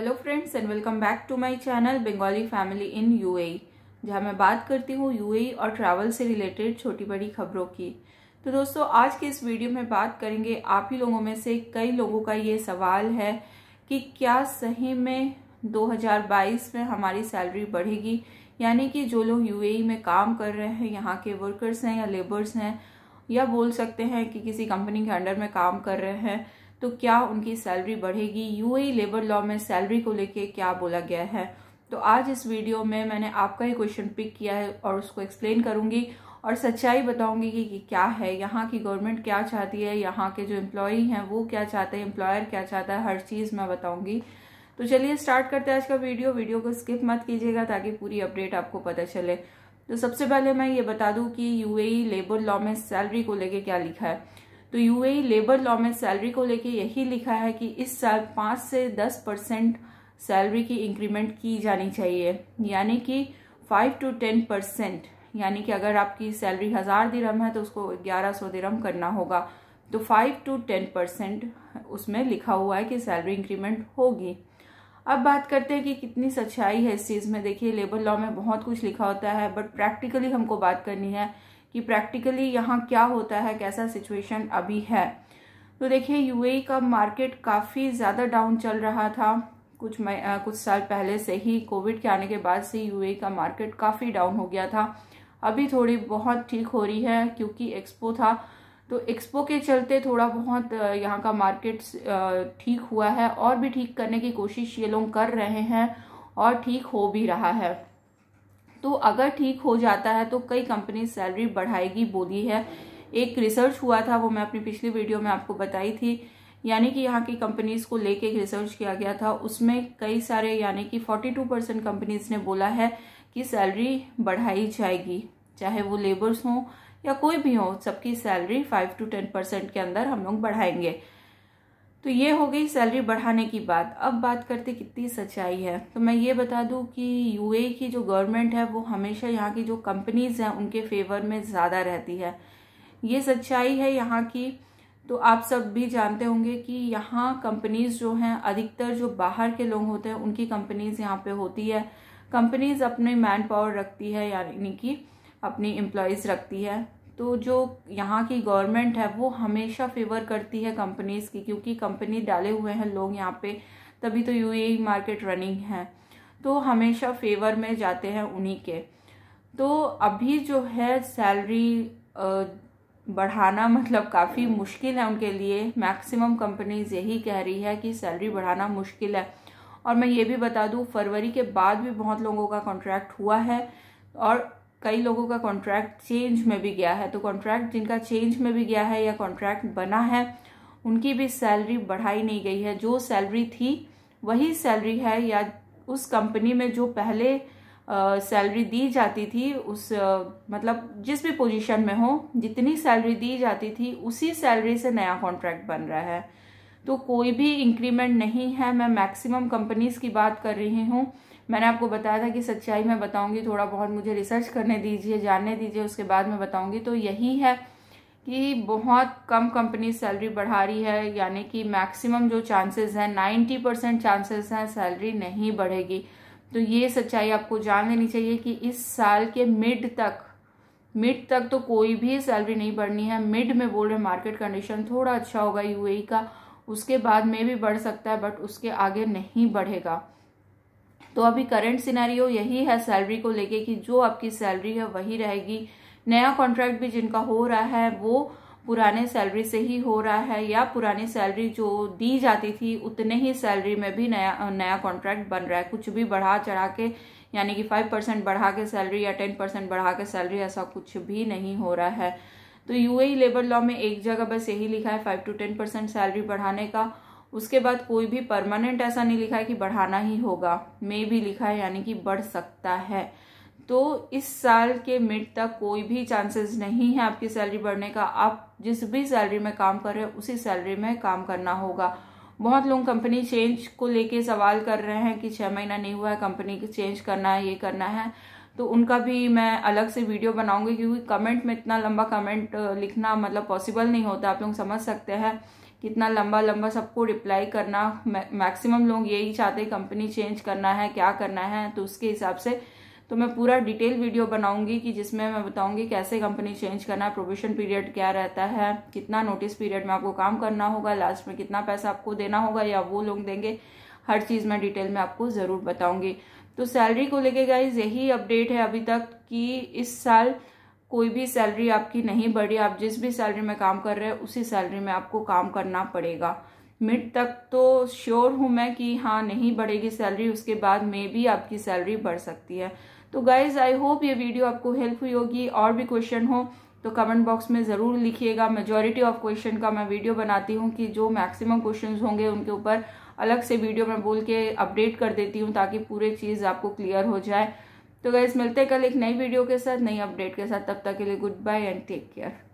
hello friends and welcome back to my channel Bengali family in UAE जहां मैं बात करती हूँ यूएई e और ट्रैवल से रिलेटेड छोटी बड़ी खबरों की तो दोस्तों आज के इस वीडियो में बात करेंगे आप ही लोगों में से कई लोगों का ये सवाल है कि क्या सही में 2022 में हमारी सैलरी बढ़ेगी यानी कि जो लोग यू e में काम कर रहे हैं यहाँ के वर्कर्स हैं या लेबर्स हैं या बोल सकते हैं कि किसी कंपनी के अंडर में काम कर रहे हैं तो क्या उनकी सैलरी बढ़ेगी यूएई लेबर लॉ में सैलरी को लेके क्या बोला गया है तो आज इस वीडियो में मैंने आपका ही क्वेश्चन पिक किया है और उसको एक्सप्लेन करूंगी और सच्चाई बताऊंगी कि, कि क्या है यहाँ की गवर्नमेंट क्या चाहती है यहाँ के जो एम्प्लॉई हैं वो क्या चाहते हैं एम्प्लॉयर क्या चाहता है हर चीज़ मैं बताऊंगी तो चलिए स्टार्ट करते हैं आज का वीडियो वीडियो को स्किप मत कीजिएगा ताकि पूरी अपडेट आपको पता चले तो सबसे पहले मैं ये बता दूं कि यूएई लेबर लॉ में सैलरी को लेके क्या लिखा है तो यूएई लेबर लॉ में सैलरी को लेके यही लिखा है कि इस साल पाँच से दस परसेंट सैलरी की इंक्रीमेंट की जानी चाहिए यानी कि फाइव टू टेन परसेंट यानी कि अगर आपकी सैलरी हज़ार दिरम है तो उसको ग्यारह सौ दिरम करना होगा तो फाइव टू टेन परसेंट उसमें लिखा हुआ है कि सैलरी इंक्रीमेंट होगी अब बात करते हैं कि कितनी सच्चाई है इस चीज़ में देखिए लेबर लॉ में बहुत कुछ लिखा होता है बट प्रैक्टिकली हमको बात करनी है कि प्रैक्टिकली यहाँ क्या होता है कैसा सिचुएशन अभी है तो देखिए यूएई e का मार्केट काफ़ी ज़्यादा डाउन चल रहा था कुछ मैं आ, कुछ साल पहले से ही कोविड के आने के बाद से यूएई e का मार्केट काफ़ी डाउन हो गया था अभी थोड़ी बहुत ठीक हो रही है क्योंकि एक्सपो था तो एक्सपो के चलते थोड़ा बहुत यहाँ का मार्केट ठीक हुआ है और भी ठीक करने की कोशिश ये लोग कर रहे हैं और ठीक हो भी रहा है तो अगर ठीक हो जाता है तो कई कंपनी सैलरी बढ़ाएगी बोली है एक रिसर्च हुआ था वो मैं अपनी पिछली वीडियो में आपको बताई थी यानी कि यहाँ की कंपनीज़ को लेके एक रिसर्च किया गया था उसमें कई सारे यानी कि 42 परसेंट कंपनीज़ ने बोला है कि सैलरी बढ़ाई जाएगी चाहे वो लेबर्स हों या कोई भी हो सबकी सैलरी 5 टू 10 परसेंट के अंदर हम लोग बढ़ाएंगे तो ये हो गई सैलरी बढ़ाने की बात अब बात करते कितनी सच्चाई है तो मैं ये बता दूं कि यूएई की जो गवर्नमेंट है वो हमेशा यहाँ की जो कंपनीज़ हैं उनके फेवर में ज़्यादा रहती है ये सच्चाई है यहाँ की तो आप सब भी जानते होंगे कि यहाँ कंपनीज़ जो हैं अधिकतर जो बाहर के लोग होते हैं उनकी कंपनीज़ यहाँ पे होती है कंपनीज़ अपनी मैन पावर रखती है यानी कि अपनी एम्प्लॉयज़ रखती है तो जो यहाँ की गवर्नमेंट है वो हमेशा फेवर करती है कंपनीज़ की क्योंकि कंपनी डाले हुए हैं लोग यहाँ पे तभी तो यू मार्केट रनिंग है तो हमेशा फेवर में जाते हैं उन्हीं के तो अभी जो है सैलरी बढ़ाना मतलब काफ़ी मुश्किल है उनके लिए मैक्सिमम कंपनीज यही कह रही है कि सैलरी बढ़ाना मुश्किल है और मैं ये भी बता दूँ फरवरी के बाद भी बहुत लोगों का कॉन्ट्रैक्ट हुआ है और कई लोगों का कॉन्ट्रैक्ट चेंज में भी गया है तो कॉन्ट्रैक्ट जिनका चेंज में भी गया है या कॉन्ट्रैक्ट बना है उनकी भी सैलरी बढ़ाई नहीं गई है जो सैलरी थी वही सैलरी है या उस कंपनी में जो पहले सैलरी दी जाती थी उस आ, मतलब जिस भी पोजीशन में हो जितनी सैलरी दी जाती थी उसी सैलरी से नया कॉन्ट्रैक्ट बन रहा है तो कोई भी इंक्रीमेंट नहीं है मैं मैक्सिमम कंपनीज की बात कर रही हूँ मैंने आपको बताया था कि सच्चाई मैं बताऊंगी थोड़ा बहुत मुझे रिसर्च करने दीजिए जानने दीजिए उसके बाद मैं बताऊंगी तो यही है कि बहुत कम कंपनी सैलरी बढ़ा रही है यानी कि मैक्सिमम जो चांसेस हैं नाइन्टी परसेंट चांसेस हैं सैलरी नहीं बढ़ेगी तो ये सच्चाई आपको जान लेनी चाहिए कि इस साल के मिड तक मिड तक तो कोई भी सैलरी नहीं बढ़नी है मिड में बोल रहे मार्केट कंडीशन थोड़ा अच्छा होगा यूएई e का उसके बाद में भी बढ़ सकता है बट उसके आगे नहीं बढ़ेगा तो अभी करंट सिनारियो यही है सैलरी को लेके कि जो आपकी सैलरी है वही रहेगी नया कॉन्ट्रैक्ट भी जिनका हो रहा है वो पुराने सैलरी से ही हो रहा है या पुरानी सैलरी जो दी जाती थी उतने ही सैलरी में भी नया नया कॉन्ट्रैक्ट बन रहा है कुछ भी बढ़ा चढ़ा के यानी कि फाइव परसेंट बढ़ा के सैलरी या टेन परसेंट बढ़ा के सैलरी ऐसा कुछ भी नहीं हो रहा है तो यूएई लेबर लॉ में एक जगह बस यही लिखा है five to ten percent salary बढ़ाने का उसके बाद कोई भी परमानेंट ऐसा नहीं लिखा है कि बढ़ाना ही होगा मे भी लिखा है यानी कि बढ़ सकता है तो इस साल के मिड तक कोई भी चांसेस नहीं है आपकी सैलरी बढ़ने का आप जिस भी सैलरी में काम कर रहे हो उसी सैलरी में काम करना होगा बहुत लोग कंपनी चेंज को लेके सवाल कर रहे हैं कि छः महीना नहीं हुआ है कंपनी चेंज करना है ये करना है तो उनका भी मैं अलग से वीडियो बनाऊंगी क्योंकि कमेंट में इतना लंबा कमेंट लिखना मतलब पॉसिबल नहीं होता आप लोग समझ सकते हैं कितना लंबा लंबा सबको रिप्लाई करना मैक्सिमम लोग यही चाहते कंपनी चेंज करना है क्या करना है तो उसके हिसाब से तो मैं पूरा डिटेल वीडियो बनाऊंगी कि जिसमें मैं बताऊंगी कैसे कंपनी चेंज करना है प्रोविशन पीरियड क्या रहता है कितना नोटिस पीरियड में आपको काम करना होगा लास्ट में कितना पैसा आपको देना होगा या वो लोग देंगे हर चीज़ मैं डिटेल में आपको ज़रूर बताऊंगी तो सैलरी को लेके गाइज यही अपडेट है अभी तक कि इस साल कोई भी सैलरी आपकी नहीं बढ़ी आप जिस भी सैलरी में काम कर रहे हैं उसी सैलरी में आपको काम करना पड़ेगा मिड तक तो श्योर हूँ मैं कि हाँ नहीं बढ़ेगी सैलरी उसके बाद मे भी आपकी सैलरी बढ़ सकती है तो गाइज आई होप ये वीडियो आपको हेल्प हुई होगी और भी क्वेश्चन हो तो कमेंट बॉक्स में ज़रूर लिखिएगा मेजोरिटी ऑफ क्वेश्चन का मैं वीडियो बनाती हूँ कि जो मैक्सिमम क्वेश्चन होंगे उनके ऊपर अलग से वीडियो में बोल के अपडेट कर देती हूँ ताकि पूरी चीज़ आपको क्लियर हो जाए तो गैस मिलते हैं कल एक नई वीडियो के साथ नई अपडेट के साथ तब तक के लिए good bye and take care